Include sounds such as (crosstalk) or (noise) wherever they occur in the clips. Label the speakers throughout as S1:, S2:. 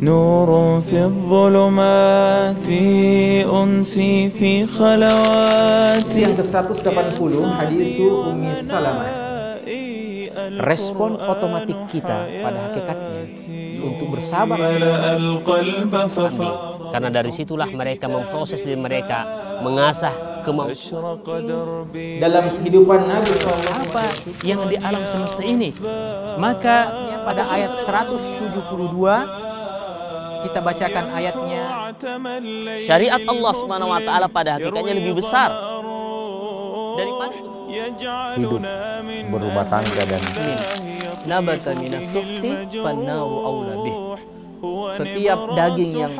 S1: نور في الظلمات أنسي في خلواتي yang ke-180 hadis Ummi Salamah respon otomatik kita pada hakikatnya
S2: untuk bersabar karena dari situlah mereka memproses diri mereka mengasah kemampuan
S1: dalam kehidupan Nabi
S2: apa yang di alam semesta ini maka pada ayat 172 kita bacakan ayatnya. Syariat Allah
S1: Subhanahu wa taala pada hakikatnya lebih besar daripada hidup berubah tangga dan nabata minas sukti fannaru
S2: Setiap daging yang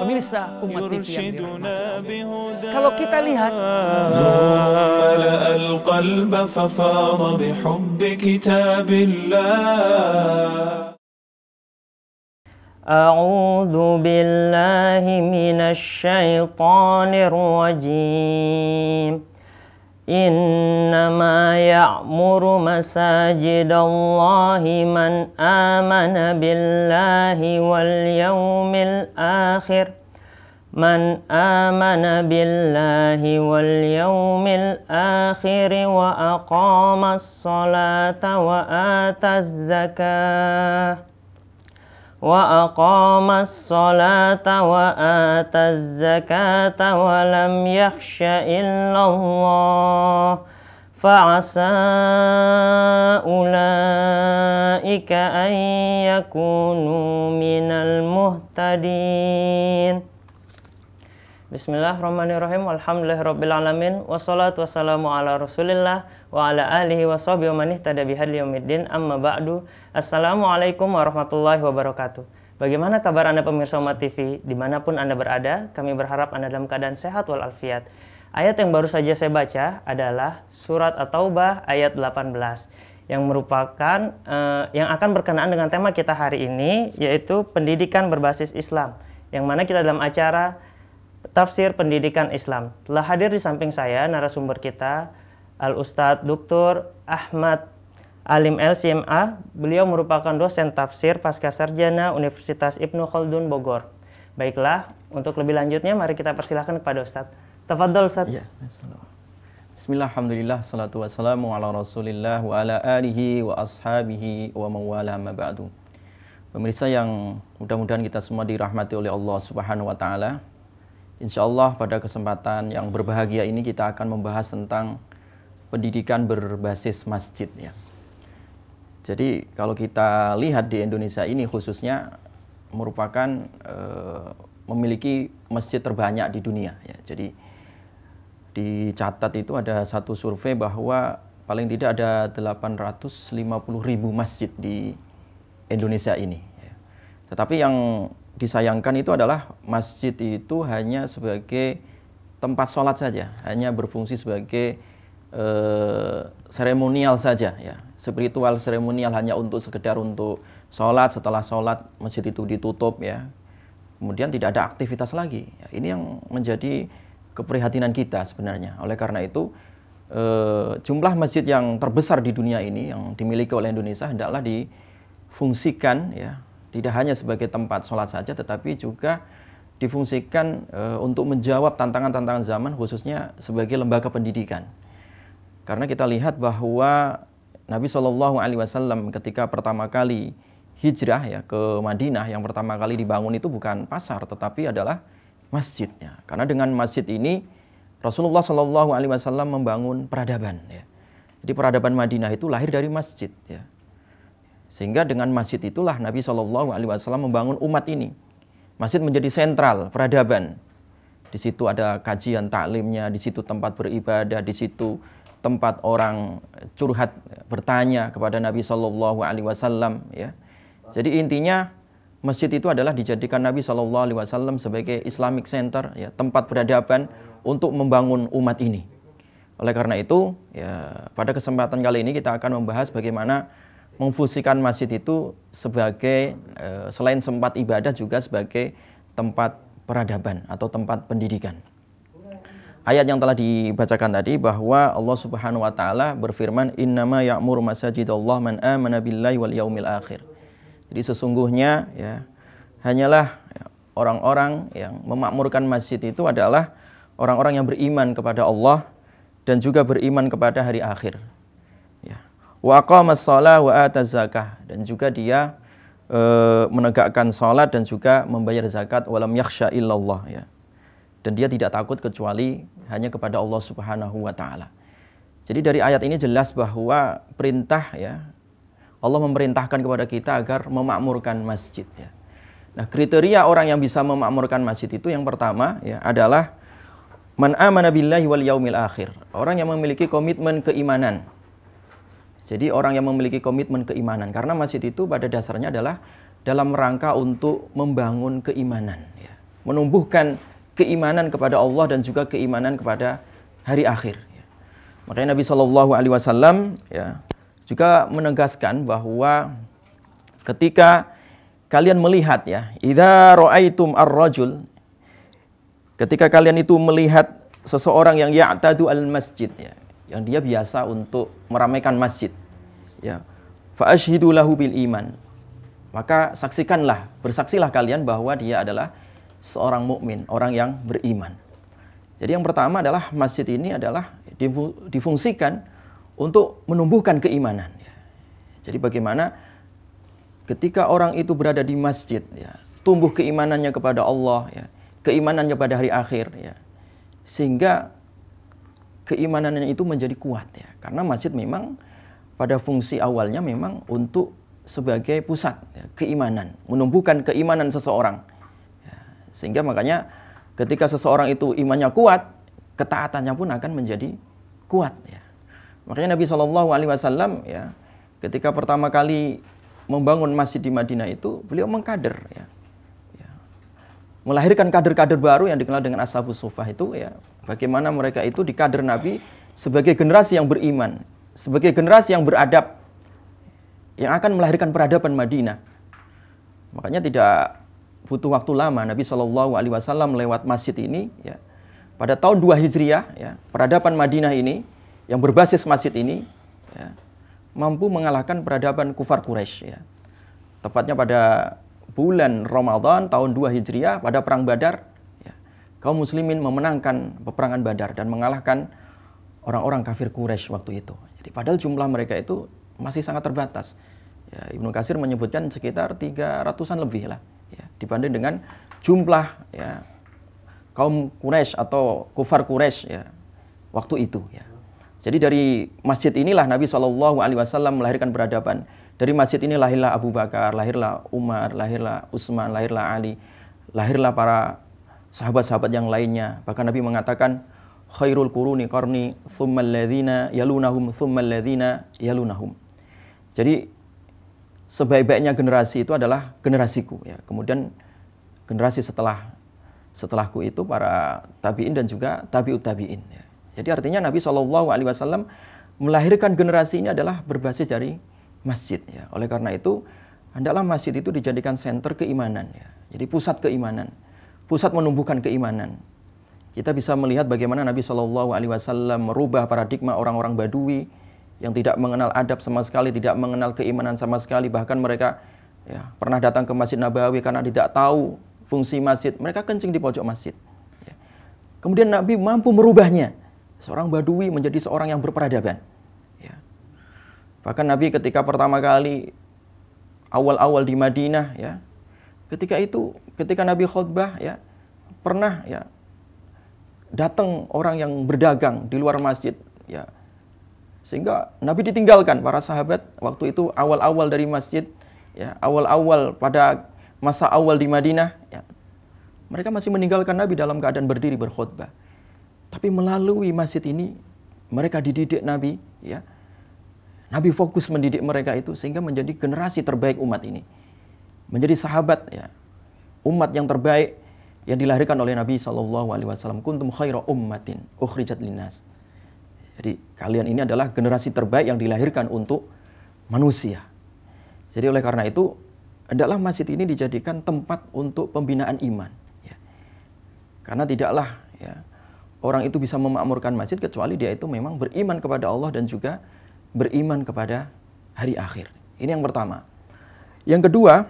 S2: pemirsa umat TV yang dirahmati Kalau kita lihat
S1: القلب
S2: ففاض بحب كتاب الله أعوذ بالله من الشيطان الرجيم إنما يعمر مساجد الله من آمن بالله واليوم الآخر من آمن بالله واليوم الآخر وأقام الصلاة وآتى الزكاة وأقام الصلاة وآتى الزكاة ولم يخش إلا الله فعسى أولئك أن يكونوا من المهتدين Bismillahirrahmanirrahim. Alhamdulillahirrahmanirrahim. Wassalatu wassalamu ala rasulillah wa ala alihi wa sahbihi wa manih tadabihad liyumiddin amma ba'du. Assalamualaikum warahmatullahi wabarakatuh. Bagaimana kabar Anda pemirsa Umat TV? Dimanapun Anda berada, kami berharap Anda dalam keadaan sehat walafiat. Ayat yang baru saja saya baca adalah surat At-Taubah ayat 18 yang merupakan uh, yang akan berkenaan dengan tema kita hari ini yaitu pendidikan berbasis Islam. Yang mana kita dalam acara Tafsir Pendidikan Islam. Telah hadir di samping saya narasumber kita Al-Ustadz Dr. Ahmad Alim LCMA. Beliau merupakan dosen tafsir pasca sarjana Universitas Ibnu Khaldun Bogor. Baiklah, untuk lebih lanjutnya mari kita
S1: persilahkan kepada Ustadz. Tafadhol Ustadz. Ya. Bismillah, Alhamdulillah, salatu wassalamu ala rasulillah wa ala alihi wa ashabihi wa mawala ma ba'du. Pemirsa yang mudah-mudahan kita semua dirahmati oleh Allah Subhanahu wa taala. Insya Allah pada kesempatan yang berbahagia ini kita akan membahas tentang pendidikan berbasis masjid ya. Jadi kalau kita lihat di Indonesia ini khususnya merupakan e, memiliki masjid terbanyak di dunia ya. Jadi dicatat itu ada satu survei bahwa paling tidak ada 850 ribu masjid di Indonesia ini. Ya. Tetapi yang disayangkan itu adalah masjid itu hanya sebagai tempat sholat saja, hanya berfungsi sebagai e, seremonial saja ya, spiritual seremonial hanya untuk sekedar untuk sholat setelah sholat masjid itu ditutup ya, kemudian tidak ada aktivitas lagi. Ya, ini yang menjadi keprihatinan kita sebenarnya. Oleh karena itu e, jumlah masjid yang terbesar di dunia ini yang dimiliki oleh Indonesia hendaklah difungsikan ya tidak hanya sebagai tempat sholat saja, tetapi juga difungsikan e, untuk menjawab tantangan-tantangan zaman, khususnya sebagai lembaga pendidikan. Karena kita lihat bahwa Nabi Shallallahu Alaihi Wasallam ketika pertama kali hijrah ya ke Madinah, yang pertama kali dibangun itu bukan pasar, tetapi adalah masjidnya. Karena dengan masjid ini Rasulullah Shallallahu Alaihi Wasallam membangun peradaban. Ya. Jadi peradaban Madinah itu lahir dari masjid. Ya. Sehingga dengan masjid itulah Nabi Shallallahu Alaihi Wasallam membangun umat ini. Masjid menjadi sentral peradaban. Di situ ada kajian taklimnya, di situ tempat beribadah, di situ tempat orang curhat bertanya kepada Nabi Shallallahu Alaihi Wasallam. Ya. Jadi intinya masjid itu adalah dijadikan Nabi Shallallahu Alaihi Wasallam sebagai Islamic Center, ya, tempat peradaban untuk membangun umat ini. Oleh karena itu, ya, pada kesempatan kali ini kita akan membahas bagaimana memfungsikan masjid itu sebagai eh, selain tempat ibadah juga sebagai tempat peradaban atau tempat pendidikan. Ayat yang telah dibacakan tadi bahwa Allah Subhanahu wa taala berfirman innama ya'muru masajidallahi man amana billahi wal yaumil akhir. Jadi sesungguhnya ya hanyalah ya, orang-orang yang memakmurkan masjid itu adalah orang-orang yang beriman kepada Allah dan juga beriman kepada hari akhir wa dan juga dia e, menegakkan salat dan juga membayar zakat walam yakhsha illallah ya. Dan dia tidak takut kecuali hanya kepada Allah Subhanahu wa taala. Jadi dari ayat ini jelas bahwa perintah ya Allah memerintahkan kepada kita agar memakmurkan masjid ya. Nah, kriteria orang yang bisa memakmurkan masjid itu yang pertama ya adalah man amana billahi wal yaumil akhir. Orang yang memiliki komitmen keimanan jadi orang yang memiliki komitmen keimanan karena masjid itu pada dasarnya adalah dalam rangka untuk membangun keimanan, ya. menumbuhkan keimanan kepada Allah dan juga keimanan kepada hari akhir. Ya. Makanya Nabi Shallallahu Alaihi Wasallam ya, juga menegaskan bahwa ketika kalian melihat ya, idza roaitum ar-rajul ketika kalian itu melihat seseorang yang ya'tadu al-masjid ya, yang dia biasa untuk meramaikan masjid ya fa lahu bil iman maka saksikanlah bersaksilah kalian bahwa dia adalah seorang mukmin orang yang beriman jadi yang pertama adalah masjid ini adalah difungsikan untuk menumbuhkan keimanan ya. jadi bagaimana ketika orang itu berada di masjid ya tumbuh keimanannya kepada Allah ya keimanannya pada hari akhir ya sehingga keimanannya itu menjadi kuat ya. Karena masjid memang pada fungsi awalnya memang untuk sebagai pusat ya, keimanan, menumbuhkan keimanan seseorang. Ya, sehingga makanya ketika seseorang itu imannya kuat, ketaatannya pun akan menjadi kuat ya. Makanya Nabi Shallallahu alaihi wasallam ya ketika pertama kali membangun masjid di Madinah itu beliau mengkader ya melahirkan kader-kader baru yang dikenal dengan ashabus sufah itu ya bagaimana mereka itu dikader Nabi sebagai generasi yang beriman, sebagai generasi yang beradab yang akan melahirkan peradaban Madinah. Makanya tidak butuh waktu lama Nabi Shallallahu alaihi wasallam lewat masjid ini ya. Pada tahun 2 Hijriah ya, peradaban Madinah ini yang berbasis masjid ini ya, mampu mengalahkan peradaban kufar Quraisy ya. Tepatnya pada bulan Ramadan tahun 2 Hijriah pada perang Badar ya, kaum muslimin memenangkan peperangan Badar dan mengalahkan orang-orang kafir Quraisy waktu itu. Jadi padahal jumlah mereka itu masih sangat terbatas. Ya, Ibnu Kasir menyebutkan sekitar 300-an lebih lah ya, dibanding dengan jumlah ya, kaum Quraisy atau kufar Quraisy ya, waktu itu ya. Jadi dari masjid inilah Nabi Shallallahu Alaihi Wasallam melahirkan peradaban. Dari masjid ini lahirlah Abu Bakar, lahirlah Umar, lahirlah Utsman, lahirlah Ali, lahirlah para sahabat-sahabat yang lainnya. Bahkan Nabi mengatakan khairul quruni qarni thumma alladhina yalunahum thumma alladhina yalunahum. Jadi sebaik-baiknya generasi itu adalah generasiku ya. Kemudian generasi setelah setelahku itu para tabiin dan juga tabiut tabiin ya. Jadi artinya Nabi saw melahirkan generasi ini adalah berbasis dari masjid ya. Oleh karena itu, hendaklah masjid itu dijadikan center keimanan ya. Jadi pusat keimanan, pusat menumbuhkan keimanan. Kita bisa melihat bagaimana Nabi Shallallahu alaihi wasallam merubah paradigma orang-orang Badui yang tidak mengenal adab sama sekali, tidak mengenal keimanan sama sekali, bahkan mereka ya, pernah datang ke Masjid Nabawi karena tidak tahu fungsi masjid, mereka kencing di pojok masjid. Ya. Kemudian Nabi mampu merubahnya. Seorang Badui menjadi seorang yang berperadaban. Bahkan Nabi ketika pertama kali awal-awal di Madinah ya, ketika itu ketika Nabi khutbah ya pernah ya datang orang yang berdagang di luar masjid ya sehingga Nabi ditinggalkan para sahabat waktu itu awal-awal dari masjid ya awal-awal pada masa awal di Madinah ya, mereka masih meninggalkan Nabi dalam keadaan berdiri berkhutbah tapi melalui masjid ini mereka dididik Nabi ya Nabi fokus mendidik mereka itu sehingga menjadi generasi terbaik umat ini. Menjadi sahabat ya. Umat yang terbaik yang dilahirkan oleh Nabi Shallallahu alaihi wasallam kuntum khaira ummatin ukhrijat linnas. Jadi kalian ini adalah generasi terbaik yang dilahirkan untuk manusia. Jadi oleh karena itu hendaklah masjid ini dijadikan tempat untuk pembinaan iman ya. Karena tidaklah ya orang itu bisa memakmurkan masjid kecuali dia itu memang beriman kepada Allah dan juga beriman kepada hari akhir. Ini yang pertama. Yang kedua,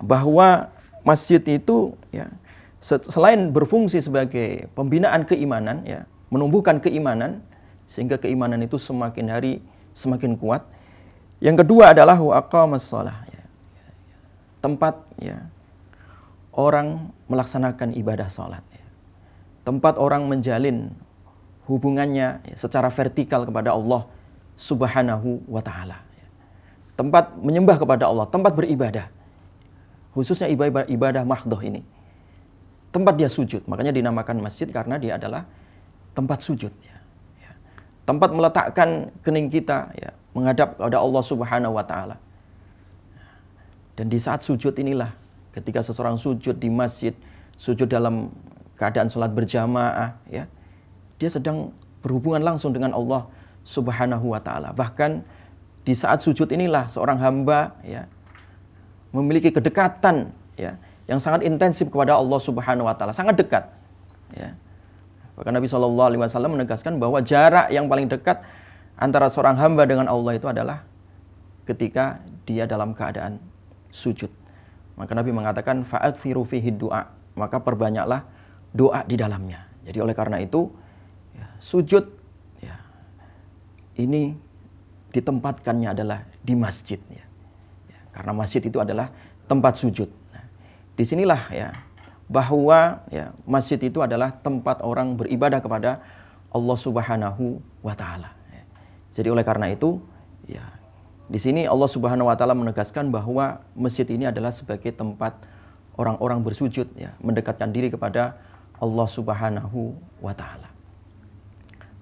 S1: bahwa masjid itu ya selain berfungsi sebagai pembinaan keimanan ya, menumbuhkan keimanan sehingga keimanan itu semakin hari semakin kuat. Yang kedua adalah waqamas shalah ya, Tempat ya orang melaksanakan ibadah sholat ya. Tempat orang menjalin hubungannya ya, secara vertikal kepada Allah Subhanahu wa taala. Tempat menyembah kepada Allah, tempat beribadah. Khususnya ibadah ibadah mahdoh ini. Tempat dia sujud, makanya dinamakan masjid karena dia adalah tempat sujud ya. Ya. Tempat meletakkan kening kita ya, menghadap kepada Allah Subhanahu wa taala. Dan di saat sujud inilah ketika seseorang sujud di masjid, sujud dalam keadaan sholat berjamaah ya, dia sedang berhubungan langsung dengan Allah Subhanahu wa taala. Bahkan di saat sujud inilah seorang hamba ya memiliki kedekatan ya yang sangat intensif kepada Allah Subhanahu wa taala, sangat dekat. Ya. Bahkan Nabi SAW menegaskan bahwa jarak yang paling dekat antara seorang hamba dengan Allah itu adalah ketika dia dalam keadaan sujud. Maka Nabi mengatakan fa'akthiru fihi du'a, maka perbanyaklah doa di dalamnya. Jadi oleh karena itu ya, sujud ini ditempatkannya adalah di masjid ya. ya karena masjid itu adalah tempat sujud. Nah, disinilah ya bahwa ya, masjid itu adalah tempat orang beribadah kepada Allah Subhanahu wa taala. Ya. Jadi oleh karena itu ya di sini Allah Subhanahu wa taala menegaskan bahwa masjid ini adalah sebagai tempat orang-orang bersujud ya, mendekatkan diri kepada Allah Subhanahu wa taala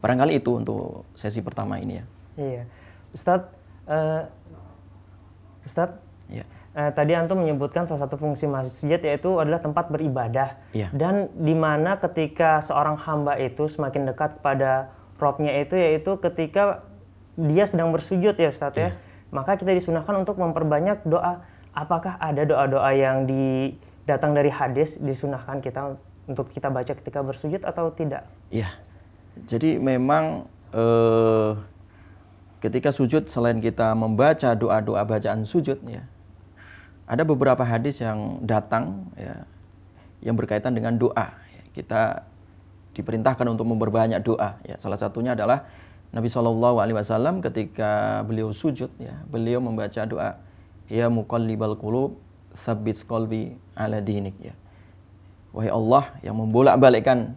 S1: barangkali itu untuk sesi pertama ini ya
S2: iya Ustadz uh, Ustadz iya. Uh, tadi Antum menyebutkan salah satu fungsi masjid yaitu adalah tempat beribadah iya. dan di mana ketika seorang hamba itu semakin dekat kepada Robnya itu yaitu ketika dia sedang bersujud ya Ustadz ya. ya maka kita disunahkan untuk memperbanyak doa apakah ada doa-doa yang di, datang dari hadis disunahkan kita untuk kita baca ketika bersujud atau tidak?
S1: Iya. Jadi memang eh, ketika sujud selain kita membaca doa-doa bacaan sujud ya. Ada beberapa hadis yang datang ya yang berkaitan dengan doa. Kita diperintahkan untuk memperbanyak doa ya. Salah satunya adalah Nabi saw ketika beliau sujud ya, beliau membaca doa ya muqallibal qulub tsabbit qalbi ala dinik ya. Wahai Allah yang membolak-balikkan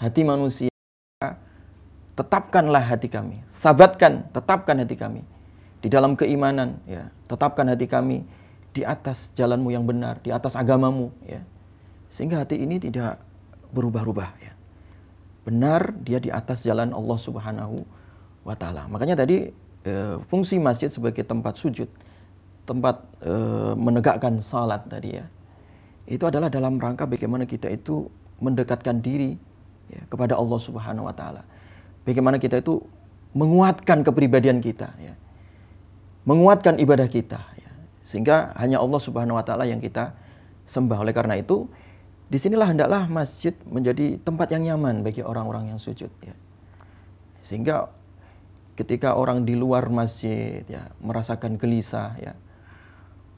S1: hati manusia tetapkanlah hati kami, sabatkan, tetapkan hati kami di dalam keimanan, ya, tetapkan hati kami di atas jalanmu yang benar, di atas agamamu, ya, sehingga hati ini tidak berubah-ubah, ya. Benar dia di atas jalan Allah Subhanahu wa taala. Makanya tadi e, fungsi masjid sebagai tempat sujud, tempat e, menegakkan salat tadi ya. Itu adalah dalam rangka bagaimana kita itu mendekatkan diri ya, kepada Allah Subhanahu wa taala bagaimana kita itu menguatkan kepribadian kita ya. Menguatkan ibadah kita ya. Sehingga hanya Allah Subhanahu wa taala yang kita sembah. Oleh karena itu, disinilah hendaklah masjid menjadi tempat yang nyaman bagi orang-orang yang sujud ya. Sehingga ketika orang di luar masjid ya merasakan gelisah ya,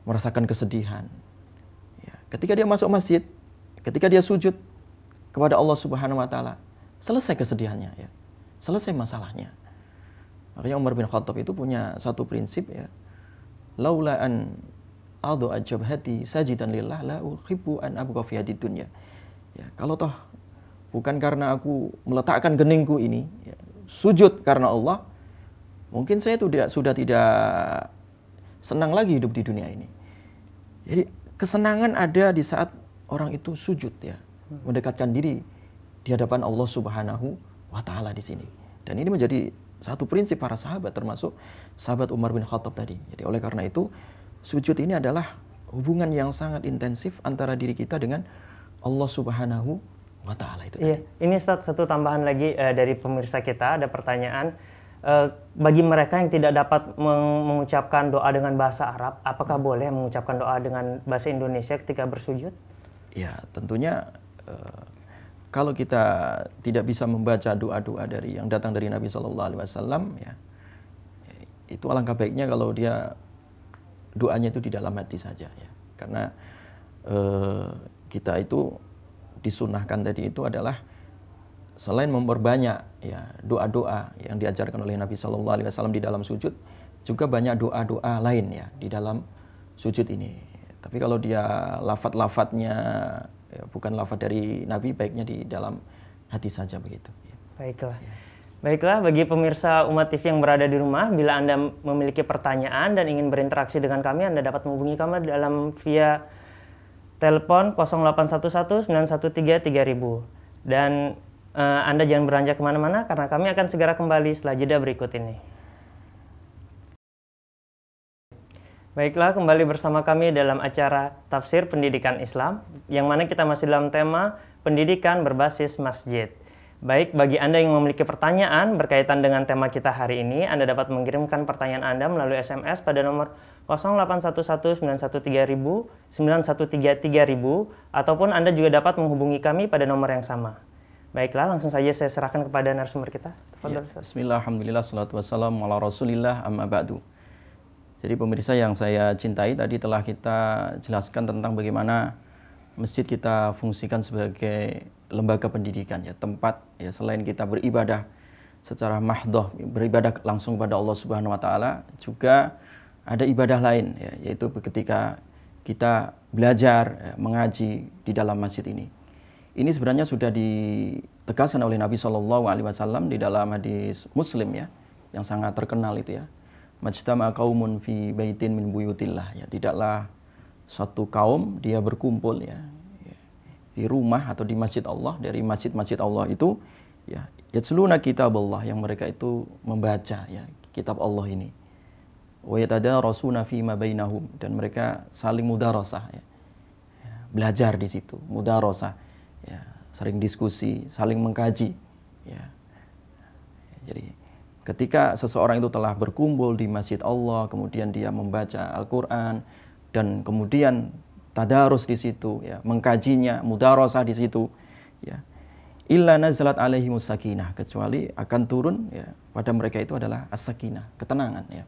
S1: merasakan kesedihan. Ya. Ketika dia masuk masjid, ketika dia sujud kepada Allah Subhanahu wa taala, selesai kesedihannya ya selesai masalahnya. Makanya Umar bin Khattab itu punya satu prinsip ya. Laula an adu hati sajidan lillah la uhibbu an abqa fi dunya. Ya, kalau toh bukan karena aku meletakkan geningku ini ya, sujud karena Allah, mungkin saya tidak sudah tidak senang lagi hidup di dunia ini. Jadi kesenangan ada di saat orang itu sujud ya, mendekatkan diri di hadapan Allah Subhanahu wa taala di sini. Dan ini menjadi satu prinsip para sahabat termasuk sahabat Umar bin Khattab tadi. Jadi oleh karena itu sujud ini adalah hubungan yang sangat intensif antara diri kita dengan Allah Subhanahu wa taala itu iya. Ini
S2: Ustaz satu tambahan lagi e, dari pemirsa kita ada pertanyaan e, bagi mereka yang tidak dapat meng mengucapkan doa dengan bahasa Arab, apakah hmm. boleh mengucapkan doa dengan bahasa Indonesia ketika bersujud?
S1: Ya, tentunya e, kalau kita tidak bisa membaca doa-doa dari yang datang dari Nabi Shallallahu Alaihi Wasallam, ya itu alangkah baiknya kalau dia doanya itu di dalam hati saja, ya karena eh, kita itu disunahkan tadi itu adalah selain memperbanyak ya doa-doa yang diajarkan oleh Nabi Shallallahu Alaihi Wasallam di dalam sujud, juga banyak doa-doa lain ya di dalam sujud ini. Tapi kalau dia lafat-lafatnya Ya, bukan lafaz dari Nabi baiknya di dalam hati saja begitu. Ya.
S2: Baiklah. Ya. Baiklah, bagi pemirsa Umat TV yang berada di rumah, bila Anda memiliki pertanyaan dan ingin berinteraksi dengan kami, Anda dapat menghubungi kami dalam via telepon 0811-913-3000. Dan uh, Anda jangan beranjak kemana-mana karena kami akan segera kembali setelah jeda berikut ini. Baiklah, kembali bersama kami dalam acara Tafsir Pendidikan Islam, yang mana kita masih dalam tema pendidikan berbasis masjid. Baik, bagi Anda yang memiliki pertanyaan berkaitan dengan tema kita hari ini, Anda dapat mengirimkan pertanyaan Anda melalui SMS pada nomor 081191339133000 ataupun Anda juga dapat menghubungi kami pada nomor yang sama. Baiklah, langsung saja saya serahkan kepada narasumber kita. Ya,
S1: Bismillah, Alhamdulillah, warahmatullahi wabarakatuh. Jadi pemirsa yang saya cintai tadi telah kita jelaskan tentang bagaimana masjid kita fungsikan sebagai lembaga pendidikan ya, tempat ya selain kita beribadah secara mahdoh, beribadah langsung kepada Allah Subhanahu wa taala, juga ada ibadah lain ya, yaitu ketika kita belajar, ya, mengaji di dalam masjid ini. Ini sebenarnya sudah ditegaskan oleh Nabi Shallallahu alaihi wasallam di dalam hadis Muslim ya, yang sangat terkenal itu ya majtama kaumun fi baitin min buyutillah ya tidaklah suatu kaum dia berkumpul ya, ya di rumah atau di masjid Allah dari masjid-masjid Allah itu ya yatsluna kitab Allah yang mereka itu membaca ya kitab Allah ini wa yatadarasuna ma bainahum dan mereka saling mudarasah ya. ya belajar di situ mudarasah ya sering diskusi saling mengkaji ya jadi Ketika seseorang itu telah berkumpul di masjid Allah, kemudian dia membaca Al-Quran, dan kemudian tadarus di situ, ya, mengkajinya, mudarosa di situ, ya. Illa nazalat alaihi musakinah, kecuali akan turun ya, pada mereka itu adalah as-sakinah, ketenangan. Ya.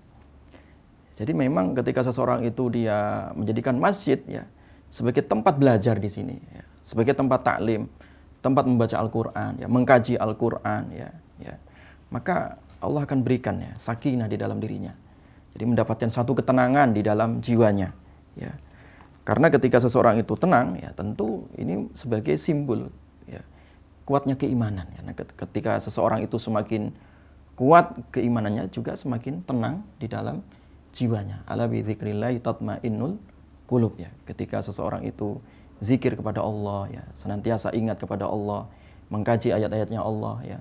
S1: Jadi memang ketika seseorang itu dia menjadikan masjid ya sebagai tempat belajar di sini, ya, sebagai tempat taklim, tempat membaca Al-Quran, ya, mengkaji Al-Quran, ya, ya, maka Allah akan berikannya sakinah di dalam dirinya. Jadi mendapatkan satu ketenangan di dalam jiwanya. Ya. Karena ketika seseorang itu tenang, ya tentu ini sebagai simbol ya, kuatnya keimanan. Ya. ketika seseorang itu semakin kuat keimanannya juga semakin tenang di dalam jiwanya. Ala bidzikrillah tatmainnul qulub ya. Ketika seseorang itu zikir kepada Allah ya, senantiasa ingat kepada Allah, mengkaji ayat-ayatnya Allah ya,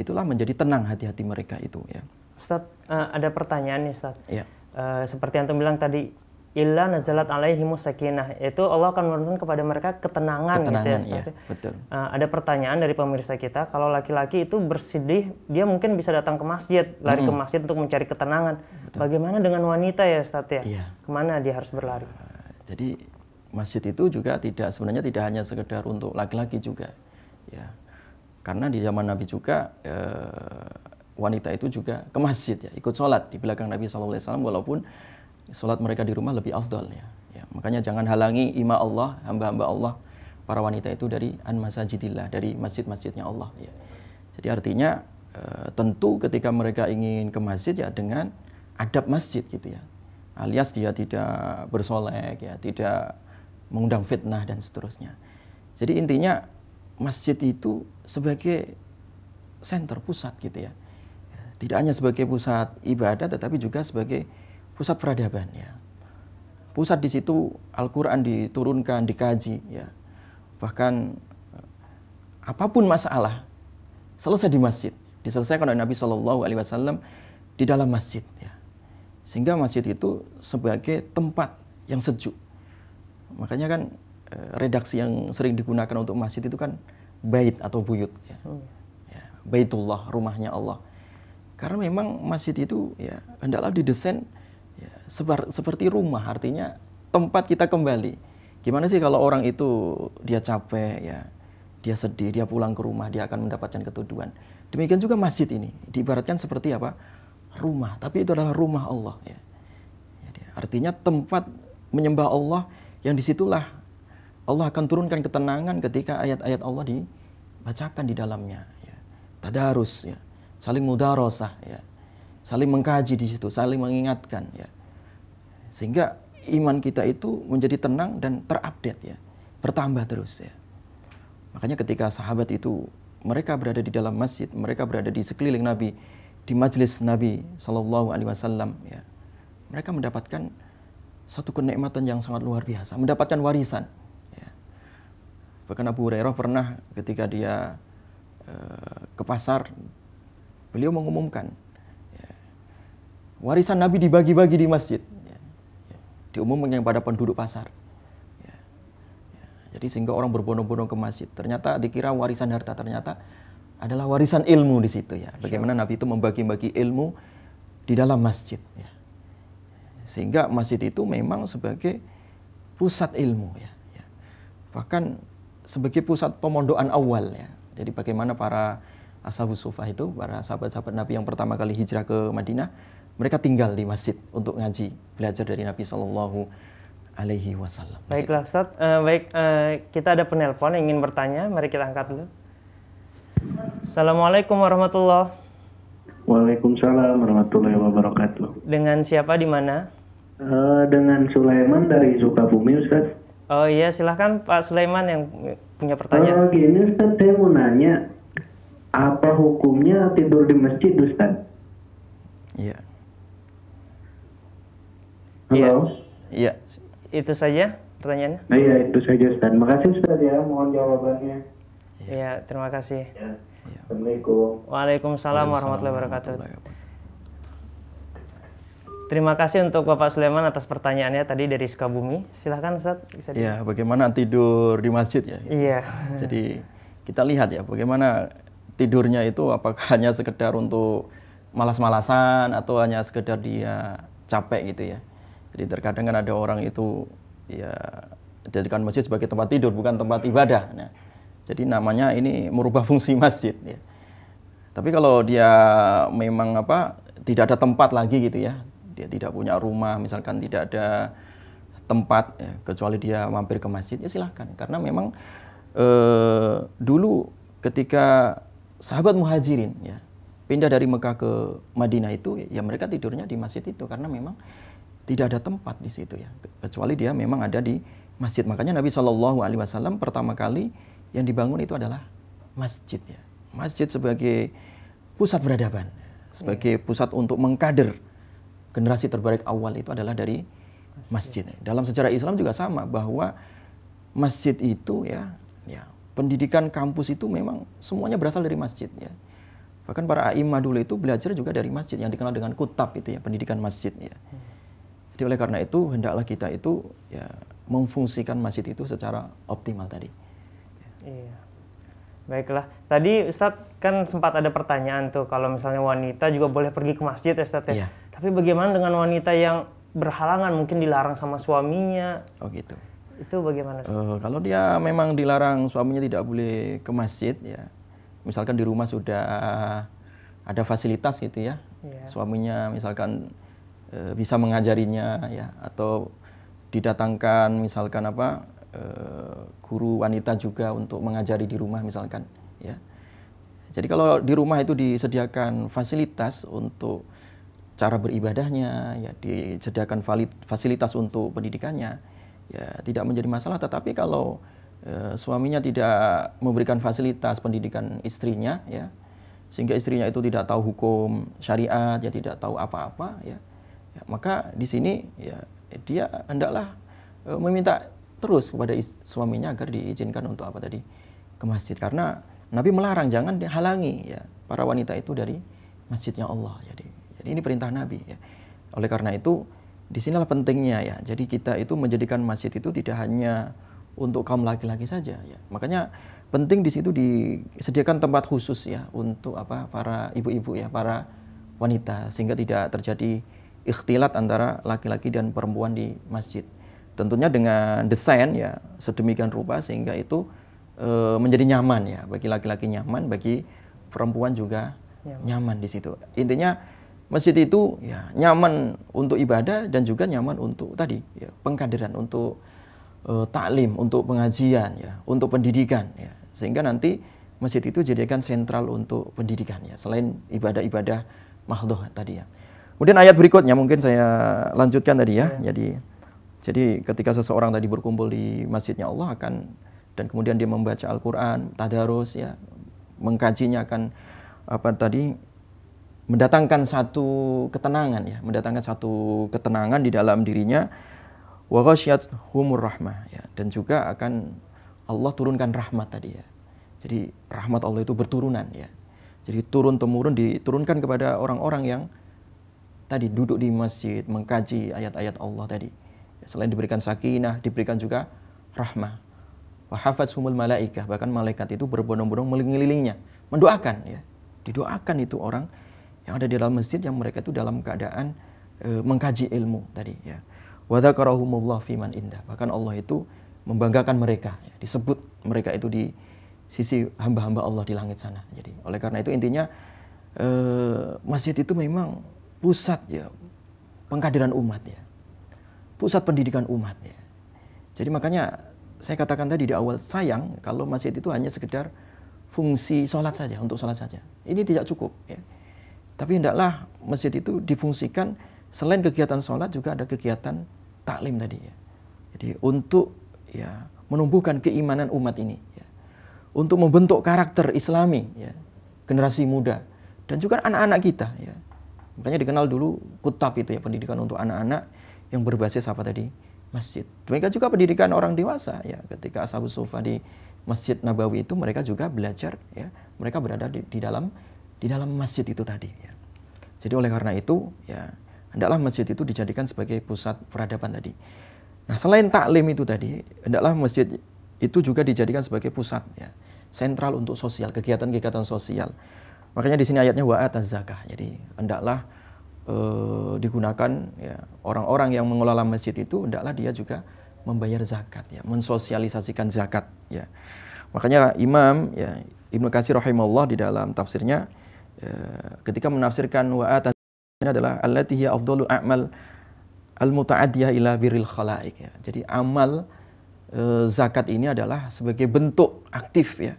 S1: itulah menjadi tenang hati-hati mereka itu ya. Ustaz, uh, eh, ada
S2: pertanyaan nih Ustaz. Ya. Uh, eh, seperti yang bilang tadi illa nazalat alaihimu sakinah itu Allah akan menurunkan kepada mereka ketenangan, ketenangan gitu ya, Ustaz. Iya, ya betul. Uh, ada pertanyaan dari pemirsa kita kalau laki-laki itu bersedih dia mungkin bisa datang ke masjid lari hmm. ke masjid untuk mencari ketenangan betul. bagaimana dengan wanita ya Ustaz ya, ya. kemana dia harus berlari uh,
S1: jadi masjid itu juga tidak sebenarnya tidak hanya sekedar untuk laki-laki juga ya karena di zaman Nabi juga e, wanita itu juga ke masjid ya, ikut sholat di belakang Nabi SAW walaupun sholat mereka di rumah lebih afdal ya. ya makanya jangan halangi ima Allah, hamba-hamba Allah, para wanita itu dari an masajidillah, dari masjid-masjidnya Allah ya. Jadi artinya e, tentu ketika mereka ingin ke masjid ya dengan adab masjid gitu ya. Alias dia tidak bersolek ya, tidak mengundang fitnah dan seterusnya. Jadi intinya masjid itu sebagai center pusat gitu ya. Tidak hanya sebagai pusat ibadah tetapi juga sebagai pusat peradaban ya. Pusat di situ Al-Qur'an diturunkan, dikaji ya. Bahkan eh, apapun masalah selesai di masjid, diselesaikan oleh Nabi Shallallahu alaihi wasallam di dalam masjid ya. Sehingga masjid itu sebagai tempat yang sejuk. Makanya kan eh, redaksi yang sering digunakan untuk masjid itu kan bait atau buyut ya. Hmm. ya baitullah rumahnya Allah karena memang masjid itu ya hendaklah didesain ya, sebar, seperti rumah artinya tempat kita kembali gimana sih kalau orang itu dia capek ya dia sedih dia pulang ke rumah dia akan mendapatkan ketuduhan demikian juga masjid ini diibaratkan seperti apa rumah tapi itu adalah rumah Allah ya artinya tempat menyembah Allah yang disitulah Allah akan turunkan ketenangan ketika ayat-ayat Allah dibacakan di dalamnya. Ya. Tadarus, ya. saling mudarosah, ya. saling mengkaji di situ, saling mengingatkan. Ya. Sehingga iman kita itu menjadi tenang dan terupdate, ya. bertambah terus. Ya. Makanya ketika sahabat itu mereka berada di dalam masjid, mereka berada di sekeliling Nabi, di majlis Nabi Shallallahu ya, mereka mendapatkan satu kenikmatan yang sangat luar biasa, mendapatkan warisan Bahkan Abu Hurairah pernah ketika dia uh, ke pasar, beliau mengumumkan ya, warisan Nabi dibagi-bagi di masjid. Ya, ya, diumumkan kepada penduduk pasar. Ya, ya, jadi sehingga orang berbondong-bondong ke masjid. Ternyata dikira warisan harta, ternyata adalah warisan ilmu di situ ya. Bagaimana Nabi itu membagi-bagi ilmu di dalam masjid. Ya. Sehingga masjid itu memang sebagai pusat ilmu ya. ya. Bahkan sebagai pusat pemondokan awal ya. Jadi bagaimana para ashabus sufah itu, para sahabat-sahabat Nabi yang pertama kali hijrah ke Madinah, mereka tinggal di masjid untuk ngaji, belajar dari Nabi Shallallahu alaihi wasallam. Baiklah
S2: Ustaz, uh, baik uh, kita ada penelpon yang ingin bertanya, mari kita angkat dulu. Assalamualaikum warahmatullahi
S1: Waalaikumsalam warahmatullahi wabarakatuh.
S2: Dengan siapa di mana?
S1: Uh, dengan Sulaiman dari Sukabumi Ustaz.
S2: Oh iya, silahkan Pak Sulaiman yang punya pertanyaan.
S1: Kalau gini Ustaz, saya mau nanya, apa hukumnya tidur di masjid Ustaz? Iya. Halo? Iya, iya.
S2: itu saja pertanyaannya? iya, itu saja Ustaz. Makasih
S1: Ustaz ya, mohon jawabannya.
S2: Iya, terima kasih. Ya.
S1: Assalamualaikum. Waalaikumsalam,
S2: Waalaikumsalam warahmatullahi wabarakatuh. Terima kasih untuk Bapak Sleman atas pertanyaannya tadi dari Sukabumi. Silahkan Ustaz. Bisa Ya,
S1: bagaimana tidur di masjid ya? Iya. (laughs) Jadi kita lihat ya bagaimana tidurnya itu apakah (laughs) hanya sekedar untuk malas-malasan atau hanya sekedar dia capek gitu ya. Jadi terkadang kan ada orang itu ya jadikan masjid sebagai tempat tidur bukan tempat ibadah. Nah, jadi namanya ini merubah fungsi (laughs) masjid ya. Tapi kalau dia memang apa tidak ada tempat lagi gitu ya, dia tidak punya rumah misalkan tidak ada tempat ya, kecuali dia mampir ke masjid ya silahkan karena memang eh, dulu ketika sahabat muhajirin ya pindah dari Mekah ke Madinah itu ya mereka tidurnya di masjid itu karena memang tidak ada tempat di situ ya kecuali dia memang ada di masjid makanya Nabi saw pertama kali yang dibangun itu adalah masjid ya masjid sebagai pusat beradaban sebagai iya. pusat untuk mengkader generasi terbaik awal itu adalah dari masjid. masjid. Dalam sejarah Islam juga sama bahwa masjid itu ya, ya pendidikan kampus itu memang semuanya berasal dari masjid ya. Bahkan para imam dulu itu belajar juga dari masjid yang dikenal dengan kutab itu ya, pendidikan masjid ya. Hmm. Jadi oleh karena itu hendaklah kita itu ya memfungsikan masjid itu secara optimal tadi.
S2: Iya. Baiklah, tadi Ustadz kan sempat ada pertanyaan tuh kalau misalnya wanita juga boleh pergi ke masjid ya Ustadz ya. Iya. Tapi bagaimana dengan wanita yang berhalangan mungkin dilarang sama suaminya? Oh gitu. Itu bagaimana? Ustadz? Uh,
S1: kalau dia memang dilarang suaminya tidak boleh ke masjid ya. Misalkan di rumah sudah ada fasilitas gitu ya. Iya. Suaminya misalkan uh, bisa mengajarinya ya atau didatangkan misalkan apa Eh, guru wanita juga untuk mengajari di rumah misalkan ya. Jadi kalau di rumah itu disediakan fasilitas untuk cara beribadahnya, ya disediakan valid, fasilitas untuk pendidikannya, ya tidak menjadi masalah. Tetapi kalau e, suaminya tidak memberikan fasilitas pendidikan istrinya, ya sehingga istrinya itu tidak tahu hukum syariat, ya tidak tahu apa-apa, ya, ya maka di sini ya dia hendaklah eh, meminta terus kepada suaminya agar diizinkan untuk apa tadi ke masjid karena Nabi melarang jangan dihalangi ya para wanita itu dari masjidnya Allah jadi jadi ini perintah Nabi ya oleh karena itu disinilah pentingnya ya jadi kita itu menjadikan masjid itu tidak hanya untuk kaum laki-laki saja ya makanya penting di situ disediakan tempat khusus ya untuk apa para ibu-ibu ya para wanita sehingga tidak terjadi ikhtilat antara laki-laki dan perempuan di masjid tentunya dengan desain ya sedemikian rupa sehingga itu e, menjadi nyaman ya bagi laki-laki nyaman bagi perempuan juga nyaman, nyaman di situ intinya masjid itu ya nyaman untuk ibadah dan juga nyaman untuk tadi ya, pengkaderan untuk e, taklim untuk pengajian ya untuk pendidikan ya sehingga nanti masjid itu jadikan sentral untuk pendidikan ya selain ibadah-ibadah mahdoh tadi ya kemudian ayat berikutnya mungkin saya lanjutkan tadi ya, ya. jadi jadi ketika seseorang tadi berkumpul di masjidnya Allah akan dan kemudian dia membaca Al-Qur'an, tadarus ya, mengkajinya akan apa tadi mendatangkan satu ketenangan ya, mendatangkan satu ketenangan di dalam dirinya wa humur rahmah ya dan juga akan Allah turunkan rahmat tadi ya. Jadi rahmat Allah itu berturunan ya. Jadi turun temurun diturunkan kepada orang-orang yang tadi duduk di masjid mengkaji ayat-ayat Allah tadi. Selain diberikan sakinah, diberikan juga rahmah. Wahafat sumul malaikah, bahkan malaikat itu berbondong-bondong mengelilinginya, mendoakan ya. Didoakan itu orang yang ada di dalam masjid yang mereka itu dalam keadaan e, mengkaji ilmu tadi ya. Wa fiman indah. Bahkan Allah itu membanggakan mereka, ya. disebut mereka itu di sisi hamba-hamba Allah di langit sana. Jadi oleh karena itu intinya e, masjid itu memang pusat ya pengkaderan umat ya pusat pendidikan umat. Ya. Jadi makanya saya katakan tadi di awal sayang kalau masjid itu hanya sekedar fungsi sholat saja untuk sholat saja. Ini tidak cukup. Ya. Tapi hendaklah masjid itu difungsikan selain kegiatan sholat juga ada kegiatan taklim tadi. Ya. Jadi untuk ya menumbuhkan keimanan umat ini, ya. untuk membentuk karakter Islami, ya. generasi muda dan juga anak-anak kita. Ya. Makanya dikenal dulu kutab itu ya pendidikan untuk anak-anak yang berbasis apa tadi? Masjid. Mereka juga pendidikan orang dewasa ya. Ketika Ashabus Sufa di Masjid Nabawi itu mereka juga belajar ya. Mereka berada di, di dalam di dalam masjid itu tadi ya. Jadi oleh karena itu ya hendaklah masjid itu dijadikan sebagai pusat peradaban tadi. Nah, selain taklim itu tadi, hendaklah masjid itu juga dijadikan sebagai pusat ya, sentral untuk sosial, kegiatan-kegiatan sosial. Makanya di sini ayatnya wa zakah. Jadi hendaklah Eh, digunakan ya, orang-orang yang mengelola masjid itu hendaklah dia juga membayar zakat ya, mensosialisasikan zakat ya. Makanya Imam ya Ibnu Katsir rahimahullah di dalam tafsirnya ya, ketika menafsirkan wa'at adalah allati hiya afdalu a'mal al muta'addiyah ila biril khalaik ya. Jadi amal e, zakat ini adalah sebagai bentuk aktif ya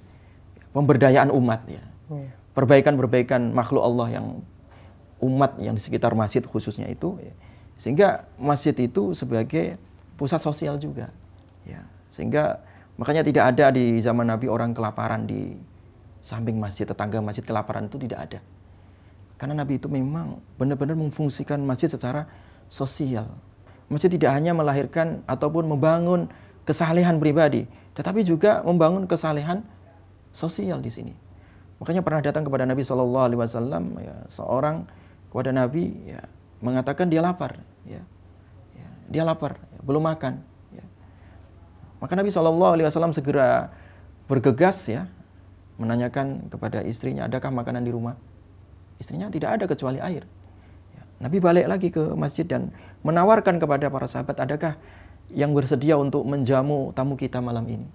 S1: pemberdayaan umat ya. Hmm. Perbaikan-perbaikan makhluk Allah yang umat yang di sekitar masjid khususnya itu ya. sehingga masjid itu sebagai pusat sosial juga ya sehingga makanya tidak ada di zaman Nabi orang kelaparan di samping masjid tetangga masjid kelaparan itu tidak ada karena Nabi itu memang benar-benar memfungsikan masjid secara sosial masjid tidak hanya melahirkan ataupun membangun kesalehan pribadi tetapi juga membangun kesalehan sosial di sini makanya pernah datang kepada Nabi saw ya, seorang kepada Nabi ya, mengatakan dia lapar, ya. ya dia lapar, ya, belum makan. Ya. Maka Nabi Shallallahu Alaihi Wasallam segera bergegas ya menanyakan kepada istrinya adakah makanan di rumah. Istrinya tidak ada kecuali air. Ya. Nabi balik lagi ke masjid dan menawarkan kepada para sahabat adakah yang bersedia untuk menjamu tamu kita malam ini.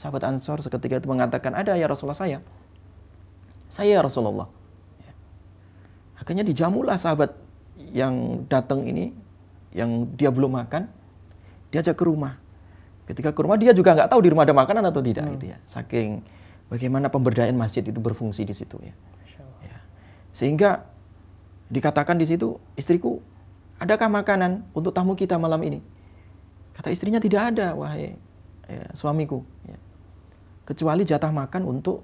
S1: Sahabat Ansor seketika itu mengatakan ada ya Rasulullah saya. Saya ya Rasulullah Akhirnya dijamulah sahabat yang datang ini, yang dia belum makan, diajak ke rumah. Ketika ke rumah dia juga nggak tahu di rumah ada makanan atau tidak, hmm. gitu ya. Saking bagaimana pemberdayaan masjid itu berfungsi di situ ya. ya. Sehingga dikatakan di situ, istriku, adakah makanan untuk tamu kita malam ini? Kata istrinya tidak ada, wahai ya, suamiku. Ya. Kecuali jatah makan untuk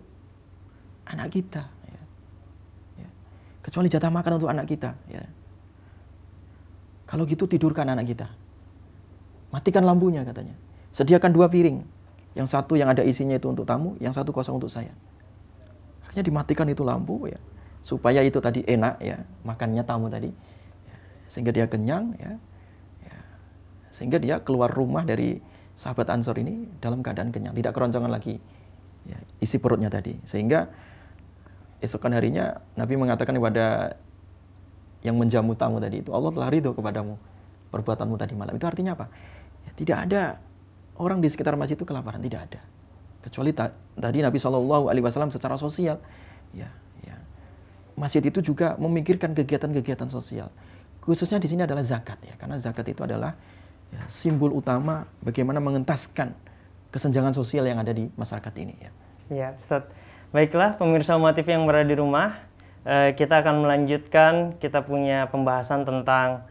S1: anak kita kecuali jatah makan untuk anak kita. Ya. Kalau gitu tidurkan anak kita. Matikan lampunya katanya. Sediakan dua piring. Yang satu yang ada isinya itu untuk tamu, yang satu kosong untuk saya. Akhirnya dimatikan itu lampu ya. Supaya itu tadi enak ya, makannya tamu tadi. Ya, sehingga dia kenyang ya. ya. Sehingga dia keluar rumah dari sahabat Ansor ini dalam keadaan kenyang, tidak keroncongan lagi ya, isi perutnya tadi. Sehingga esokan harinya Nabi mengatakan kepada yang menjamu tamu tadi itu Allah telah ridho kepadamu perbuatanmu tadi malam itu artinya apa ya, tidak ada orang di sekitar masjid itu kelaparan tidak ada kecuali ta tadi Nabi Shallallahu Alaihi Wasallam secara sosial ya, ya masjid itu juga memikirkan kegiatan-kegiatan sosial khususnya di sini adalah zakat ya karena zakat itu adalah ya, simbol utama bagaimana mengentaskan kesenjangan sosial yang ada di masyarakat ini ya.
S2: Ya, Ustaz. Baiklah, pemirsa motif yang berada di rumah, eh, kita akan melanjutkan kita punya pembahasan tentang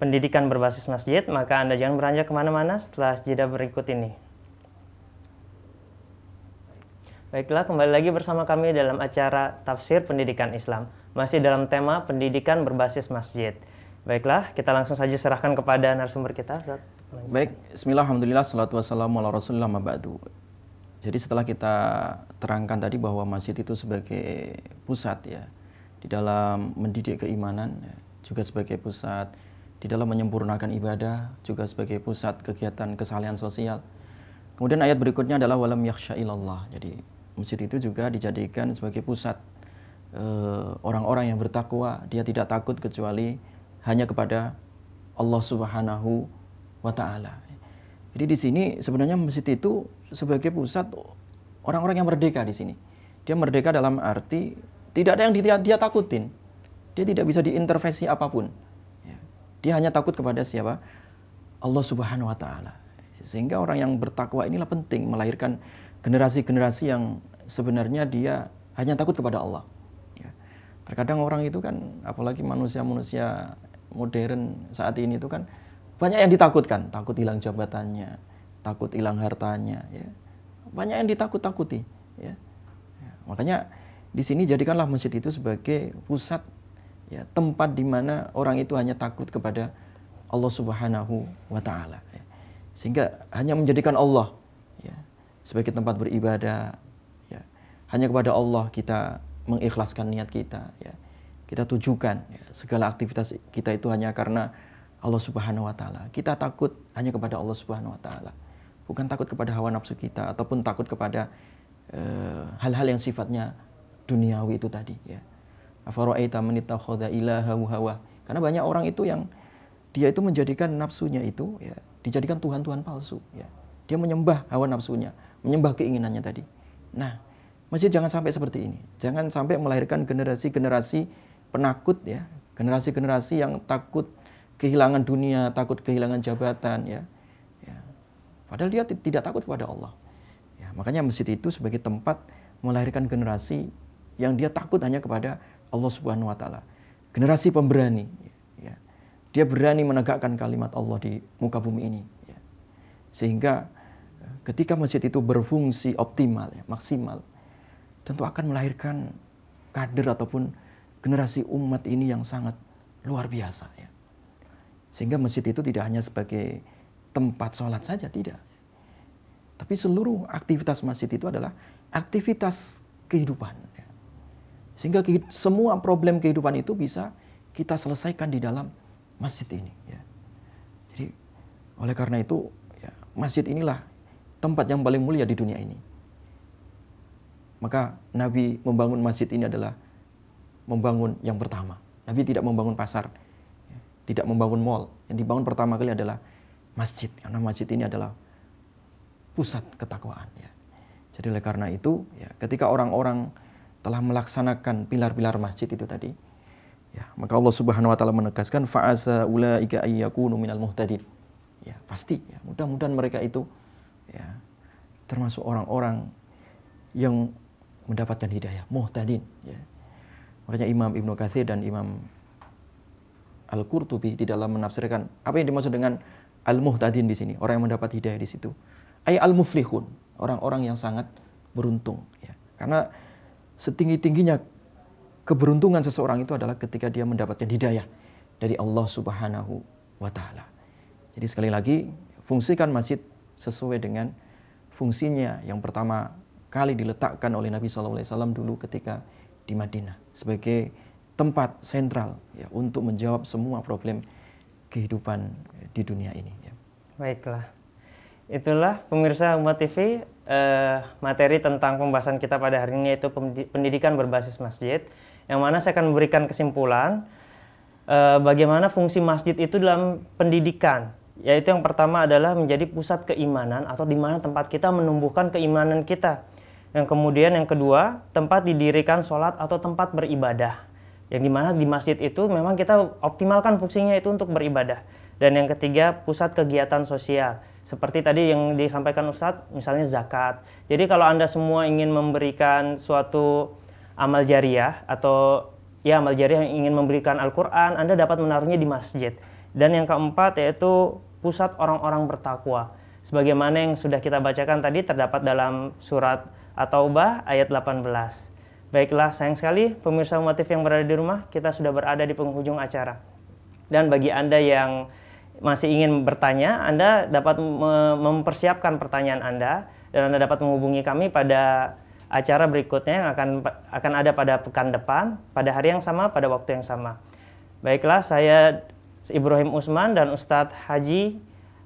S2: pendidikan berbasis masjid, maka Anda jangan beranjak kemana-mana setelah jeda berikut ini. Baiklah, kembali lagi bersama kami dalam acara Tafsir Pendidikan Islam, masih dalam tema pendidikan berbasis masjid. Baiklah, kita langsung saja serahkan kepada narasumber kita.
S1: Baik, Bismillahirrahmanirrahim. alhamdulillah, warahmatullahi wabarakatuh. Jadi setelah kita terangkan tadi bahwa masjid itu sebagai pusat ya di dalam mendidik keimanan ya, juga sebagai pusat di dalam menyempurnakan ibadah juga sebagai pusat kegiatan kesalehan sosial. Kemudian ayat berikutnya adalah walam yakhsha ilallah. Jadi masjid itu juga dijadikan sebagai pusat eh, orang-orang yang bertakwa, dia tidak takut kecuali hanya kepada Allah Subhanahu wa taala. Jadi di sini sebenarnya masjid itu sebagai pusat orang-orang yang merdeka di sini. Dia merdeka dalam arti tidak ada yang dia, dia takutin. Dia tidak bisa diintervensi apapun. Ya. Dia hanya takut kepada siapa? Allah Subhanahu wa taala. Sehingga orang yang bertakwa inilah penting melahirkan generasi-generasi yang sebenarnya dia hanya takut kepada Allah. Ya. Terkadang orang itu kan, apalagi manusia-manusia modern saat ini itu kan, banyak yang ditakutkan, takut hilang jabatannya, takut hilang hartanya, ya. Banyak yang ditakut-takuti, ya. ya. Makanya di sini jadikanlah masjid itu sebagai pusat ya, tempat di mana orang itu hanya takut kepada Allah Subhanahu wa taala. Ya. Sehingga hanya menjadikan Allah ya, sebagai tempat beribadah, ya. Hanya kepada Allah kita mengikhlaskan niat kita, ya. Kita tujukan ya. segala aktivitas kita itu hanya karena Allah Subhanahu wa taala. Kita takut hanya kepada Allah Subhanahu wa taala. Bukan takut kepada hawa nafsu kita ataupun takut kepada eh, hal-hal uh, yang sifatnya duniawi itu tadi ya. Karena banyak orang itu yang dia itu menjadikan nafsunya itu ya, dijadikan tuhan-tuhan palsu ya. Dia menyembah hawa nafsunya, menyembah keinginannya tadi. Nah, masih jangan sampai seperti ini. Jangan sampai melahirkan generasi-generasi penakut ya, generasi-generasi yang takut kehilangan dunia, takut kehilangan jabatan ya. ya. Padahal dia tidak takut kepada Allah. Ya, makanya masjid itu sebagai tempat melahirkan generasi yang dia takut hanya kepada Allah Subhanahu wa taala. Generasi pemberani ya. Dia berani menegakkan kalimat Allah di muka bumi ini ya. Sehingga eh, ketika masjid itu berfungsi optimal ya, maksimal tentu akan melahirkan kader ataupun generasi umat ini yang sangat luar biasa ya sehingga masjid itu tidak hanya sebagai tempat sholat saja, tidak. Tapi seluruh aktivitas masjid itu adalah aktivitas kehidupan. Sehingga semua problem kehidupan itu bisa kita selesaikan di dalam masjid ini. Ya. Jadi oleh karena itu ya, masjid inilah tempat yang paling mulia di dunia ini. Maka Nabi membangun masjid ini adalah membangun yang pertama. Nabi tidak membangun pasar, tidak membangun mall. Yang dibangun pertama kali adalah masjid. Karena masjid ini adalah pusat ketakwaan. Ya. Jadi oleh karena itu, ya, ketika orang-orang telah melaksanakan pilar-pilar masjid itu tadi, ya, maka Allah Subhanahu Wa Taala menegaskan faasa ulaika ayyakunu muhtadin. Ya pasti, ya, mudah-mudahan mereka itu ya, termasuk orang-orang yang mendapatkan hidayah, muhtadin. Ya. Makanya Imam Ibnu Katsir dan Imam Al-Qurtubi di dalam menafsirkan apa yang dimaksud dengan al-muhtadin di sini, orang yang mendapat hidayah di situ. Ay al-muflihun, orang-orang yang sangat beruntung ya. Karena setinggi-tingginya keberuntungan seseorang itu adalah ketika dia mendapatkan hidayah dari Allah Subhanahu wa taala. Jadi sekali lagi, fungsikan masjid sesuai dengan fungsinya yang pertama kali diletakkan oleh Nabi SAW dulu ketika di Madinah sebagai tempat sentral ya, untuk menjawab semua problem kehidupan ya, di dunia ini. Ya.
S2: Baiklah, itulah pemirsa Umat TV eh, materi tentang pembahasan kita pada hari ini yaitu pendidikan berbasis masjid, yang mana saya akan memberikan kesimpulan eh, bagaimana fungsi masjid itu dalam pendidikan. Yaitu yang pertama adalah menjadi pusat keimanan atau di mana tempat kita menumbuhkan keimanan kita. Yang kemudian yang kedua, tempat didirikan sholat atau tempat beribadah yang dimana di masjid itu memang kita optimalkan fungsinya itu untuk beribadah. Dan yang ketiga, pusat kegiatan sosial. Seperti tadi yang disampaikan Ustadz, misalnya zakat. Jadi kalau Anda semua ingin memberikan suatu amal jariah atau ya amal jariah yang ingin memberikan Al-Quran, Anda dapat menaruhnya di masjid. Dan yang keempat yaitu pusat orang-orang bertakwa. Sebagaimana yang sudah kita bacakan tadi terdapat dalam surat At-Taubah ayat 18. Baiklah, sayang sekali pemirsa motif yang berada di rumah, kita sudah berada di penghujung acara. Dan bagi Anda yang masih ingin bertanya, Anda dapat mempersiapkan pertanyaan Anda dan Anda dapat menghubungi kami pada acara berikutnya yang akan akan ada pada pekan depan, pada hari yang sama, pada waktu yang sama. Baiklah, saya Ibrahim Usman dan Ustadz Haji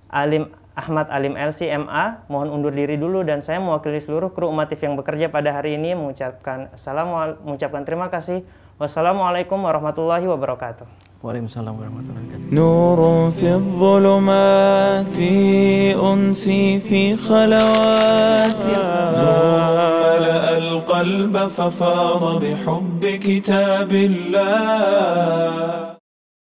S2: Alim Ahmad Alim LC MA mohon undur diri dulu dan saya mewakili seluruh kru umatif yang bekerja pada hari ini mengucapkan salam mengucapkan terima kasih. Wassalamualaikum warahmatullahi wabarakatuh.
S1: Waalaikumsalam warahmatullahi wabarakatuh. Nurun fi dhulumati unsi fi khalawati mala al fa bi
S2: hubbi kitabillah